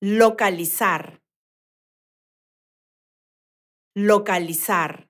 localizar, localizar.